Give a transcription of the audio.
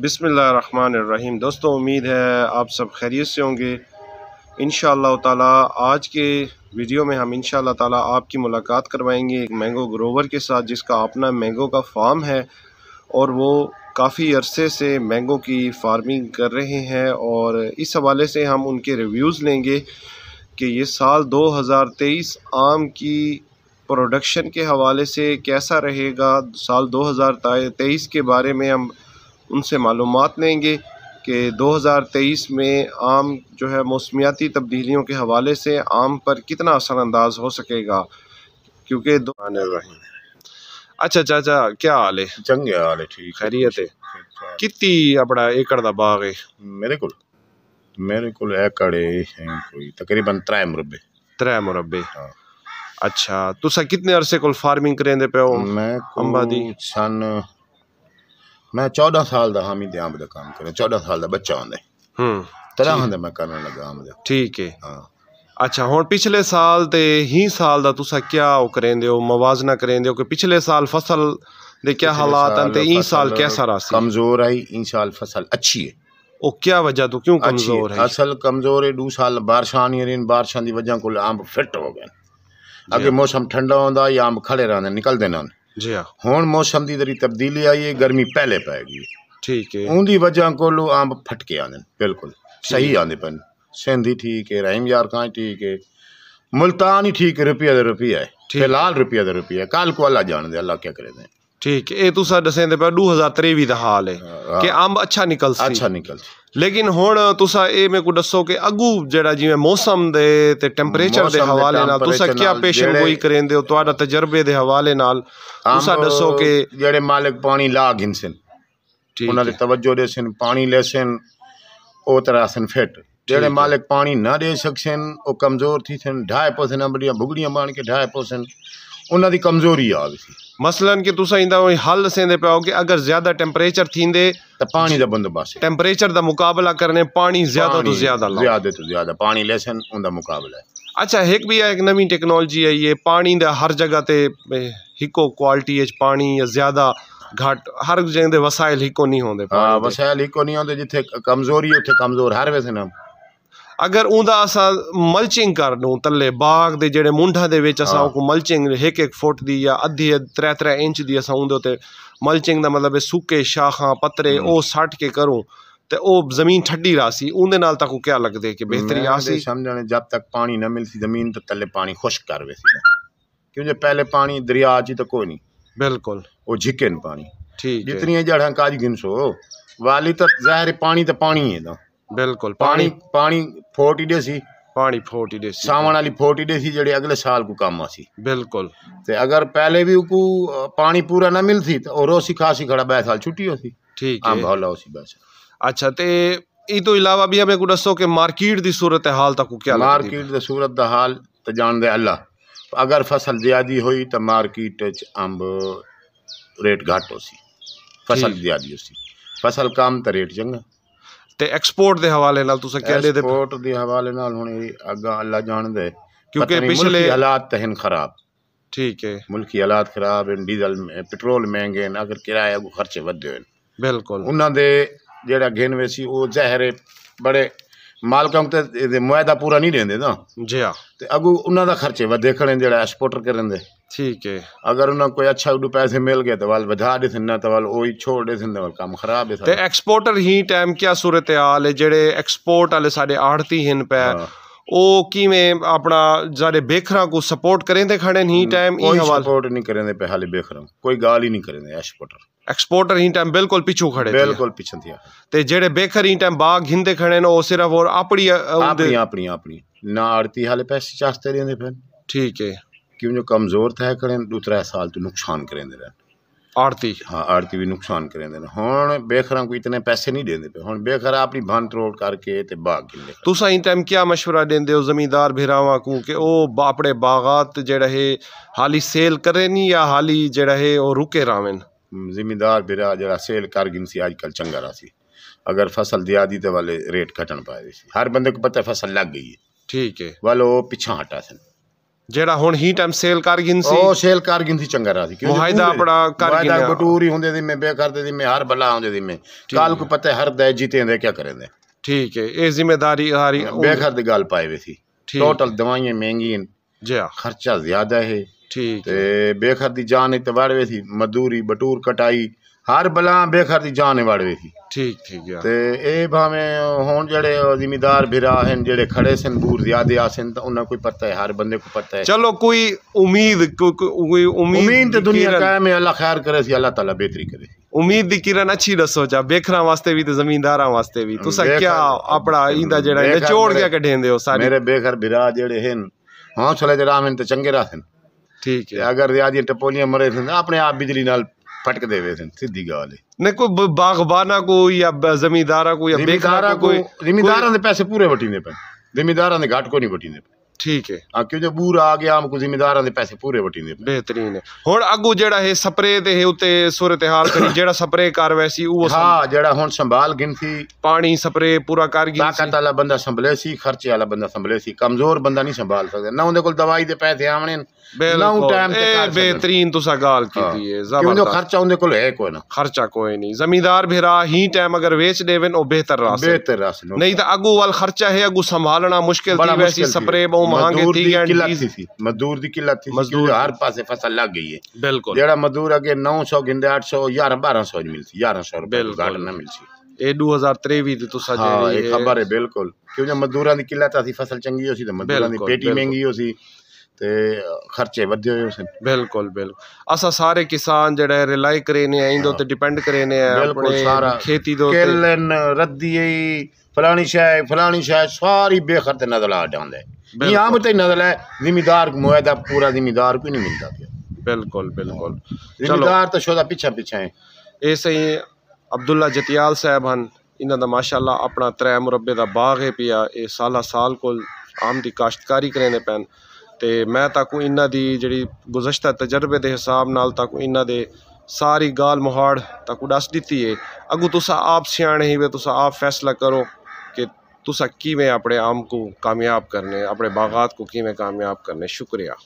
बिसमीम दोस्तों उम्मीद है आप सब खैरियत से होंगे इन ताला आज के वीडियो में हम इन ताला आपकी मुलाकात करवाएंगे एक मैंगो ग्रोवर के साथ जिसका अपना मैंगो का फार्म है और वो काफ़ी अरसे से मैंगो की फार्मिंग कर रहे हैं और इस हवाले से हम उनके रिव्यूज़ लेंगे कि ये साल 2023 आम की प्रोडक्शन के हवाले से कैसा रहेगा साल तेईस के बारे में हम उनसे मालूम लेंगे कि 2023 में आम जो है मौसमियाती तब्दीलियों के हवाले से आम पर कितना असरानंदाज हो सकेगा क्योंकि अच्छा चाचा क्या हाल है चंगे हाल है ठीक खैरियत है कितनी अपना एकड़ का बाग है मेरे को मेरे को कोई तकरीबन त्रै मुरबे त्रै मुरबे हाँ अच्छा तुसा कितने अरसे को फार्मिंग करेंदे पे हो मैं अंबा दी सन मैं चौदह साल का हामिद आम का काम कर चौदह साल का बच्चा आंदा तरह ਹੂੰ मैं ਦਾ लगा आम ठीक है ਦਾ अच्छा हूँ पिछले साल ते ही साल का तुसा क्या ओ करेंदे हो मुवाजना करेंदे हो पिछले साल फसल दे क्या हालात हैं ते ई साल कैसा रहा कमजोर आई इन साल फसल अच्छी है ओ क्या वजह तो क्यों कमजोर है असल कमजोर है दू साल बारिश आनी रही बारिशों की वजह को अंब फिट हो गए अगर मौसम ठंडा होंगे या अंब खड़े रहने निकलदे ना ਜੀ ਹਾਂ ਹੁਣ ਮੌਸਮ ਦੀ ਜਿਹੜੀ ਤਬਦੀਲੀ ਆਈ ਹੈ ਗਰਮੀ ਪਹਿਲੇ ਪੈਗੀ ਗਈ ਹੈ। ਠੀਕ ਹੈ ਉਹਦੀ ਵਜ੍ਹਾ ਕੋਲੋਂ ਆਮ ਫਟਕੇ ਆਉਂਦੇ ਨੇ ਬਿਲਕੁਲ ਸਹੀ ਆਉਂਦੇ ਪਨ ਸਿੰਧੀ ਠੀਕ ਹੈ ਰਹਿਮ ਯਾਰ ਕਾਂ ਠੀਕ ਹੈ ਮੁਲਤਾਨ ਹੀ ਠੀਕ ਰੁਪਿਆ ਦੇ ਰੁਪਿਆ ਹੈ ਫਿਲਹਾਲ ਰੁਪਿਆ ਦੇ ਰੁਪਿਆ ਕੱਲ ਕੋ ਅੱਲਾ ਜਾਣਦੇ ਅੱਲਾ ਕੀ ਕਰੇ ਦੇ ਠੀਕ ਇਹ ਤੁਸੀਂ ਦੱਸਿਆ पे दू 2023 ਦਾ ਹਾਲ ਹੈ ਕਿ ਅੰਬ ਅੱਛਾ ਨਿਕਲ ਸੀ ਅੱਛਾ ਨਿਕਲ ਸੀ ਲੇਕਿਨ ਹੁਣ ਤੁਸੀਂ ਇਹ ਮੇ ਕੋ ਦੱਸੋ ਕਿ ਅਗੂ ਜਿਹੜਾ ਜਿਵੇਂ ਮੌਸਮ ਦੇ ਤੇ ਟੈਂਪਰੇਚਰ ਦੇ ਹਵਾਲੇ ਨਾਲ ਤੁਸੀਂ ਕੀ ਪੇਸ਼ੈਂਟ ਕੋਈ ਕਰੇਂਦੇ ਹੋ ਤੁਹਾਡਾ ਤਜਰਬੇ ਦੇ ਹਵਾਲੇ ਨਾਲ ਤੁਸੀਂ ਦੱਸੋ ਕਿ ਜਿਹੜੇ ਮਾਲਕ ਪਾਣੀ ਲਾ ਗਿੰਸਨ ਉਹਨਾਂ ਦੇ ਤਵੱਜੋ ਦੇਸਨ ਪਾਣੀ ਲੈਸਨ ਉਹ ਤਰ੍ਹਾਂ ਸਨ ਫਿੱਟ ਜਿਹੜੇ ਮਾਲਕ ਪਾਣੀ ਨਾ ਦੇ ਸਕਸਨ ਉਹ ਕਮਜ਼ੋਰ ਥੀ ਸਨ ਪੋਸਨ ਅੰਬੜੀਆਂ ਬੁਗੜੀਆਂ ਮਾਣ ਕੇ ਪੋਸਨ ਉਹਨਾਂ ਦੀ ਕਮਜ਼ੋਰੀ ਆ ਗਈ ਸੀ मसलन की तुसां इंदा वही हल सेंदे पियो कि अगर ज्यादा टेम्परेचर थींदे त पानी दा बंदोबस्त टेम्परेचर दा मुकाबला करने पानी ज्यादा तो ज्यादा ला ज्यादा तो ज्यादा पानी लेसन उंदा मुकाबला अच्छा एक भी है एक नवी टेक्नोलॉजी है ये पानी दा हर जगह ते हिको क्वालिटी है पानी या ज्यादा घाट हर जगह दे वसाइल हिको नहीं होंदे हां वसाइल हिको नहीं होंदे जिथे कमजोरी उथे कमजोर हर वैसे ना ਅਗਰ ਉਹਦਾ ਅਸਾਂ ਮਲਚਿੰਗ ਕਰ ਲੂੰ ਥੱਲੇ ਬਾਗ ਦੇ ਜਿਹੜੇ ਮੁੰਢਾਂ ਦੇ ਵਿੱਚ ਅਸਾਂ ਉਹ ਮਲਚਿੰਗ ਇੱਕ ਇੱਕ ਫੁੱਟ ਦੀ ਜਾਂ ਅੱਧੀ ਤਰੇ ਤਰੇ ਇੰਚ ਦੀ ਅਸਾਂ ਉਹਦੇ ਉਤੇ ਮਲਚਿੰਗ ਦਾ ਮਤਲਬ ਹੈ ਸੁੱਕੇ ਸ਼ਾਖਾਂ ਪੱਤਰੇ ਉਹ ਸੱਟ ਕੇ ਕਰੂੰ ਤੇ ਉਹ ਜ਼ਮੀਨ ਠੱਡੀ ਰਾਸੀ ਉਹਦੇ ਨਾਲ ਤਾਂ ਕੋ ਕਿਆ ਲੱਗਦੇ ਕਿ ਬਿਹਤਰੀ ਆਸੀ ਸਮਝਣ ਜਦ ਤੱਕ ਪਾਣੀ ਨਾ ਮਿਲਸੀ ਜ਼ਮੀਨ ਤੇ ਤੱਲੇ ਪਾਣੀ ਖੁਸ਼ਕ ਕਰਵੇ ਸੀ ਕਿਉਂਕਿ ਪਹਿਲੇ ਪਾਣੀ ਦਰਿਆ ਜੀ ਤਾਂ ਕੋਈ ਨਹੀਂ ਬਿਲਕੁਲ ਉਹ ਝਿਕਨ ਪਾਣੀ ਠੀਕ ਜਿਤਨੀਆਂ ਜੜਾਂ ਕਾਜ ਗਿਨਸੋ ਵਾਲੀ ਤਾਂ ਜ਼ਾਹਿਰ ਪਾਣੀ ਤਾਂ ਪਾਣੀ ਹੈ ਨਾ ਬਿਲਕੁਲ ਪਾਣੀ ਪਾਣੀ 40 ਡੇ ਸੀ ਪਾਣੀ 40 ਡੇ ਸੀ ਸਾਵਣ ਵਾਲੀ 40 ਡੇ ਸੀ ਜਿਹੜੇ ਅਗਲੇ ਸਾਲ ਕੋ ਕੰਮ ਆਸੀ ਬਿਲਕੁਲ ਤੇ ਅਗਰ ਪਹਿਲੇ ਵੀ ਕੋ ਪਾਣੀ ਪੂਰਾ ਨਾ ਮਿਲਦੀ ਤਾਂ ਉਹ ਰੋਸੀ ਖਾਸੀ ਖੜਾ ਬੈ ਸਾਲ ਛੁੱਟੀ ਹੋਸੀ ਠੀਕ ਹੈ हम भला होसी ਬਸ ਅੱਛਾ ਤੇ ਇਹ ਤੋਂ ਇਲਾਵਾ ਵੀ ਹਮੇ ਕੋ ਦੱਸੋ ਕਿ ਮਾਰਕੀਟ ਦੀ ਸੂਰਤ ਹਾਲ ਤੱਕ ਕੀ ਹਾਲ ਮਾਰਕੀਟ ਦੀ ਸੂਰਤ ਦਾ ਹਾਲ ਤਾਂ ਜਾਣਦੇ ਅੱਲਾ ਅਗਰ ਫਸਲ ਜ਼ਿਆਦੀ ਹੋਈ ਤਾਂ ਮਾਰਕੀਟ ਚ ਅੰਬ ਰੇਟ ਘਟੋ ਸੀ ਫਸਲ ਜ਼ਿਆਦੀ ਹੋਸੀ ਫਸਲ ਕਾਮ ਤਾਂ ਰੇਟ ਚੰਗਾ ਤੇ ਐਕਸਪੋਰਟ ਦੇ ਹਵਾਲੇ ਨਾਲ ਤੁਸੀਂ ਕਹਿੰਦੇ ਤੇ ਐਕਸਪੋਰਟ ਦੇ ਹਵਾਲੇ ਨਾਲ ਹੁਣ ਇਹ ਅੱਗਾ ਅੱਲਾ ਜਾਣਦੇ ਕਿਉਂਕਿ ਪਿਛਲੇ ਹਾਲਾਤ ਤਹਿਨ ਖਰਾਬ ਠੀਕ ਹੈ ਮੁਲਕੀ ਹਾਲਾਤ ਖਰਾਬ ਹਨ ਡੀਜ਼ਲ ਪੈਟਰੋਲ ਮਹਿੰਗੇ ਨਾ ਅਗਰ ਕਿਰਾਇਆ ਕੋ ਖਰਚੇ ਵਧੇ ਹਨ ਬਿਲਕੁਲ ਉਹਨਾਂ ਦੇ ਜਿਹੜਾ ਗਿਣਵੇ ਸੀ ਉਹ ਜ਼ਹਿਰੇ ਬੜੇ ਤੇ ਇਹ ਮੁਆਇਦਾ ਪੂਰਾ ਨਹੀਂ ਰਹਿੰਦੇ ਨਾ ਜੀ ਹਾਂ ਤੇ ਅਗੂ ਉਹਨਾਂ ਦਾ ਖਰਚੇ ਵਾ ਦੇਖਣ ਜਿਹੜਾ ਐਕਸਪੋਰਟਰ ਕਰਨ ਦੇ ਠੀਕ ਹੈ ਅਗਰ ਉਹਨਾਂ ਕੋਈ ਅੱਛਾ ਉਡੂ ਪੈਸੇ ਮਿਲ ਗਏ ਤਾਂ ਵਾਲ ਵਧਾ ਦੇ ਨਾ ਤਾਂ ਵਾਲ ਉਹੀ ਛੋੜ ਦੇ ਸਿੰਨਾ ਵਾਲ ਕੰਮ ਖਰਾਬ ਹੈ ਤੇ ਐਕਸਪੋਰਟਰ ਹੀ ਟਾਈਮ ਕਿਆ ਸੂਰਤ-ਹਾਲ ਹੈ ਜਿਹੜੇ ਐਕਸਪੋਰਟ ਵਾਲੇ ਸਾਡੇ ਆੜਤੀ ਹਨ ਪੈ ਉਹ ਕਿਵੇਂ ਆਪਣਾ ਜਿਹੜੇ ਬੇਖਰਾਂ ਕੋ ਸਪੋਰਟ ਕਰਦੇ ਖੜੇ ਨਹੀਂ ਟਾਈਮ ਇਹ ਕੋਈ ਹਵਾਲ ਸਪੋਰਟ ਨਹੀਂ ਕਰਦੇ ਪਹਿਲੇ ਬੇਖਰਾ ਕੋਈ ਗਾਲ ਹੀ ਨਹੀਂ ਕਰਦੇ ਐਕਸਪੋਰਟਰ एक्सपोर्टर इन टाइम बिल्कुल पिछू खड़े बिल्कुल पिछन थिया ते जेड़े बेखर इन टाइम बाग हिंदे खड़े ने ओ सिर्फ और अपनी अपनी अपनी अपनी ना आड़ती हाले पैसे चास्ते रेंदे पेन ठीक है कि जो कमजोर थे खड़े दूसरा साल तो नुकसान करेंदे रहन आड़ती हाँ आड़ती भी नुकसान करेंदे ने हुन बेखरा को इतने पैसे नहीं देंदे पे हुन बेखरा अपनी भन तोड़ करके ते बाग गिले तुसा इन टाइम क्या मशवरा देंदे हो जमींदार भिरावा को के ओ अपने बागात जेड़ा है हाली सेल करेनी या हाली जेड़ा है ओ रुके रावन ਜ਼ਿਮੀਦਾਰ ਬਿਰਾ ਜਿਹੜਾ ਸੇਲ ਕਰ ਗਿਨ ਸੀ ਅੱਜ ਕੱਲ ਚੰਗਾ ਰਾ ਸੀ ਅਗਰ ਫਸਲ ਆਦੀ ਤੇ ਵਾਲੇ ਰੇਟ ਘਟਣ ਪਾਏ ਸੀ ਹਰ ਬੰਦੇ ਕੋ ਪਤਾ ਫਸਲ ਲੱਗ ਗਈ ਹੈ ਠੀਕ ਹੈ ਵੱਲ ਉਹ ਪਿੱਛਾ ਹਟਾ ਸਨ ਜਿਹੜਾ ਹੁਣ ਹੀ ਟਾਈਮ ਸੇਲ ਕਰ ਗਿਨ ਸੀ ਉਹ ਸੇਲ ਕਰ ਗਿਨ ਸੀ ਚੰਗਾ ਰਾ ਸੀ ਕਿਉਂਕਿ ਮੁਹਾਇਦਾ ਆਪਣਾ ਕਰ ਗਿਨ ਮੁਹਾਇਦਾ ਬਟੂਰੀ ਹੁੰਦੇ ਦੀ ਮੈਂ ਬੇ ਕਰਦੇ ਦੀ ਮੈਂ ਹਰ ਬਲਾ ਹੁੰਦੇ ਦੀ ਮੈਂ ਕੱਲ ਕੋ ਪਤਾ ਹਰ ਦੇ ਜੀਤੇ ਦੇ ਕੀ ਕਰਦੇ ਠੀਕ ਹੈ ਇਹ ਜ਼ਿੰਮੇਵਾਰੀ ਹਾਰੀ ਬੇਖਰ ਦੀ ਗੱਲ ਪਾਏ ਸੀ ਟੋਟਲ ਦਵਾਈਆਂ ਮਹਿੰਗੀਆਂ ਜੀ ਖਰਚਾ ਜ਼ਿਆਦਾ ਹੈ ਠੀਕ ਤੇ ਬੇਖਰ ਦੀ ਜਾਨ ਇਤ ਵੜਵੇ ਸੀ ਮਜ਼ਦੂਰੀ ਬਟੂਰ ਕਟਾਈ ਹਰ ਬਲਾ ਬੇਖਰ ਦੀ ਜਾਨ ਵੜਵੇ ਸੀ ਠੀਕ ਠੀਕ ਯਾਰ ਤੇ ਇਹ ਭਾਵੇਂ ਹੁਣ ਜਿਹੜੇ ਜ਼ਿਮੀਦਾਰ ਭਰਾ ਹਨ ਜਿਹੜੇ ਖੜੇ ਸਨ ਬੂਰ ਜ਼ਿਆਦੇ ਆਸਨ ਤਾਂ ਉਹਨਾਂ ਕੋਈ ਪਤਾ ਹੈ ਹਰ ਬੰਦੇ ਕੋ ਪਤਾ ਹੈ ਚਲੋ ਕੋਈ ਉਮੀਦ ਕੋਈ ਉਮੀਦ ਉਮੀਦ ਤੇ ਦੁਨੀਆ ਕਾਇਮ ਹੈ ਅੱਲਾ ਖੈਰ ਕਰੇ ਸੀ ਅੱਲਾ ਤਾਲਾ ਬਿਹਤਰੀ ਕਰੇ ਉਮੀਦ ਦੀ ਕਿਰਨ ਅੱਛੀ ਦੱਸੋ ਜਾ ਬੇਖਰਾਂ ਵਾਸਤੇ ਵੀ ਤੇ ਜ਼ਮੀਂਦਾਰਾਂ ਵਾਸਤੇ ਵੀ ਤੁਸੀਂ ਕੀ ਆਪਣਾ ਇਹਦਾ ਜਿਹੜਾ ਨਿਚੋੜ ਕੇ ਕਢੇਂਦੇ ਹੋ ਸਾਰੇ ਮੇਰੇ ਬੇਖਰ ਭਰਾ ਜਿਹੜੇ ਹਨ ਹੌਸਲੇ ਦੇ ਰਾਹ ਤੇ ਚੰਗੇ ਰਾਸਨ ठीक है अगर रिया मरे थे अपने आप बिजली फटक दे सीधी गल नहीं कोई बागबाना को या जमींदारा को बेकारा को जमींदारा पैसे पूरे बटी ने पे जमींदारा घाट को नहीं बटी ने पे ਠੀਕ ਹੈ ਆ ਕਿਉਂ ਜੇ ਬੂਰ ਆ ਗਿਆ ਆਮ ਕੋ ਜ਼ਿਮੀਦਾਰਾਂ ਦੇ ਪੈਸੇ ਪੂਰੇ ਵਟੀਂਦੇ ਪਏ। ਬਿਹਤਰੀਨ ਹੈ ਹੁਣ ਅੱਗੂ ਜਿਹੜਾ ਇਹ ਸਪਰੇ ਤੇ ਇਹ ਉਤੇ ਸੂਰਤਹਾਲ ਕਰੀ ਜਿਹੜਾ ਸਪਰੇ ਕਰ ਵੈਸੀ ਉਹ ਸਮ- ਹਾਂ ਜਿਹੜਾ ਹੁਣ ਸੰਭਾਲ ਗਿਣਤੀ ਪਾਣੀ ਸਪਰੇ ਪੂਰਾ ਕਰ ਗਈ ਸੀ। ਤਾਕਤ ਵਾਲਾ ਬੰਦਾ ਸੰਭਲੇ ਸੀ ਖਰਚੇ ਵਾਲਾ ਬੰਦਾ ਸੰਭਲੇ ਸੀ ਕਮਜ਼ੋਰ ਬੰਦਾ ਨਹੀਂ ਸੰਭਾਲ ਸਕਦਾ ਨਾ ਉਹਦੇ ਕੋਲ ਦਵਾਈ ਦੇ ਪੈਸੇ ਆਵਣੇ ਲਾਉਂ ਬਿਲਕੁਲ ਟਾਈਮ ਤੇ ਇਹ ਕਰ ਸਕਦਾ। ਬਿਹਤਰੀਨ ਤੁਸੀਂ ਗਾਲ ਹਾਂ। ਕੀਤੀ ਹੈ ਕਿਉਂ ਜੋ ਜ਼ਬਰਦਸਤ ਖਰਚਾ ਉਹਦੇ ਕੋਲ ਹੈ ਕੋਈ ਨਾ ਖਰਚਾ ਕੋਈ ਨਹੀਂ ਜ਼ਮੀਂਦਾਰ ਭਰਾ ਹੀ ਟਾਈਮ ਅਗਰ ਵੇਚ ਦੇਵਨ ਉਹ ਬਿਹਤਰ ਰਾਸ ਬਿਹਤਰ ਰਸ ਨੂੰ ਨਹੀਂ ਤਾਂ ਅਗੂ ਵਾਲ ਖਰਚਾ ਹੈ ਅਗੂ ਸੰਭਾਲਣਾ ਮੁਸ਼ਕਿਲ ਬੜਾ ਥੀ ਵੈਸੀ ਮੁਸ਼ਕਿਲ थी। ਸਪਰੇ ਬਹੁ ਮੰਗ ਦੀ ਕਿੱਲਤ ਸੀ ਮਜ਼ਦੂਰ ਦੀ ਕਿੱਲਤ ਸੀ ਮਜ਼ਦੂਰ ਹਰ ਪਾਸੇ ਫਸਲ ਲੱਗ ਗਈ ਹੈ ਬਿਲਕੁਲ ਜਿਹੜਾ ਮਜ਼ਦੂਰ ਅਗੇ 900 ਗਿੰਦੇ 800 11 1200 ਨਹੀਂ ਮਿਲਦੀ 1100 ਰੁਪਏ ਬਿਲਕੁਲ ਨਾ ਮਿਲਦੀ ਇਹ 2023 ਦੀ ਤੁਸਾਂ ਜਿਹੜੀ ਇਹ ਖਬਰ ਹੈ ਬਿਲਕੁਲ ਕਿਉਂਕਿ ਮਜ਼ਦੂਰਾਂ ਦੀ ਕਿੱਲਤ ਸੀ ਫਸਲ ਚੰਗੀ ਹੋ ਸੀ ਤੇ ਮਜ਼ਦੂਰਾਂ ਦੀ ਪੇਟੀ ਮਹਿੰਗੀ ਹੋ ਸੀ ਤੇ ਖਰਚੇ ਵਧੇ ਹੋਏ ਸਨ ਬਿਲਕੁਲ ਬਿਲਕੁਲ ਅਸਾਂ ਸਾਰੇ ਕਿਸਾਨ ਜਿਹੜਾ ਰਿਲਾਈ ਕਰੇ ਨੇ ਆਈਂ ਦੋ ਤੇ ਡਿਪੈਂਡ ਕਰੇ ਨੇ ਆਪਣੇ ਖੇਤੀ ਦੋ ਤੇ ਕਿਲਨ ਰੱਦੀਏ ਫਲਾਣੀ ਸ਼ਾਇ ਫਲਾਣੀ ਸ਼ਾਇ ਸਾਰੀ ਬੇਖਰ ਤੇ ਨਜ਼ਰ ਆ ਜਾਂਦੇ यहाँ मुझे नजर है जिम्मेदार मुआदा पूरा जिम्मेदार को नहीं मिलता बिल्कुल बिल्कुल जिम्मेदार तो शोधा पिछा पिछा है ऐसे ही अब्दुल्ला जतियाल साहब हैं इन्हों का माशाला अपना त्रै मुरबे का बाग है पिया ये साला साल को आम की काश्तकारी करेंदे पैन तो मैं तक इन्हों की जी गुजशत तजर्बे के हिसाब नाल तक इन्हों सारी गाल मुहाड़ तक दस दी है अगू तुस आप स्याणे ही वे तुस आप फैसला करो तुस किमें अपने आम को कामयाब करने अपने बागात को किमें कामयाब करने शुक्रिया